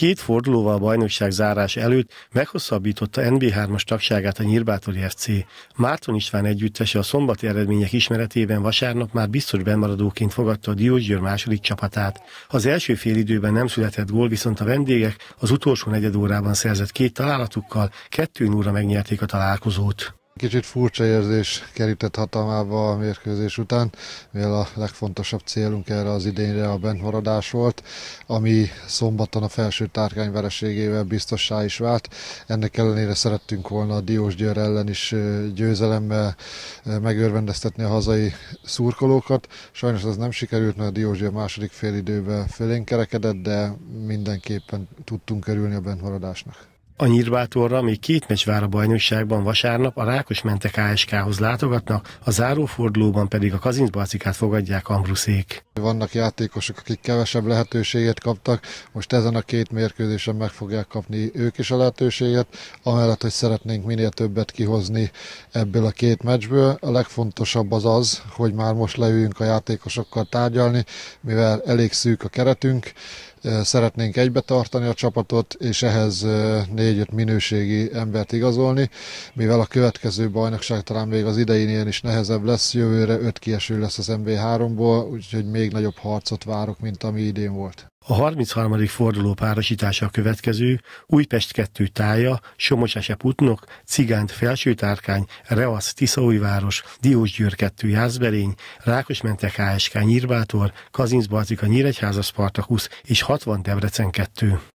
Két fordulóval a bajnokság zárás előtt meghosszabbította NB3-as tagságát a Nyírbátori FC. Márton István együttese a szombati eredmények ismeretében vasárnap már biztos bemaradóként fogadta a Diósgyőr második csapatát. Az első fél időben nem született gól, viszont a vendégek az utolsó negyed órában szerzett két találatukkal kettőn óra megnyerték a találkozót. Kicsit furcsa érzés kerített hatalmába a mérkőzés után, mivel a legfontosabb célunk erre az idényre a bentmaradás volt, ami szombaton a felső tárkány vereségével biztossá is vált. Ennek ellenére szerettünk volna a Diós Győr ellen is győzelemmel megörvendeztetni a hazai szurkolókat. Sajnos ez nem sikerült, mert a Diós Győr második fél időben fölénkerekedett, de mindenképpen tudtunk kerülni a bentmaradásnak a Nyírbátorra még két meccs vár a bajnokságban vasárnap, a Rákos mentek ASK-hoz látogatnak, a zárófordulóban pedig a Kazincbarcikát fogadják Ambruszék vannak játékosok, akik kevesebb lehetőséget kaptak, most ezen a két mérkőzésen meg fogják kapni ők is a lehetőséget, amellett, hogy szeretnénk minél többet kihozni ebből a két meccsből. A legfontosabb az az, hogy már most leüljünk a játékosokkal tárgyalni, mivel elég szűk a keretünk, szeretnénk egybe tartani a csapatot, és ehhez négy-öt minőségi embert igazolni, mivel a következő bajnokság talán még az idején ilyen is nehezebb lesz, jövőre öt kieső lesz az MB3-ból, úgyhogy még még nagyobb harcot várok, mint ami idén volt. A 33. forduló párosítása a következő, Újpest 2 tája, Somos Eseputnok, Cigánt Felsőtárkány, Reasz Tiszaújváros, Diós Győr 2 Jászberény, Rákosmente KSK Nyírbátor, Kazinc Barcika Nyíregyháza Spartakusz és 60 Debrecen 2.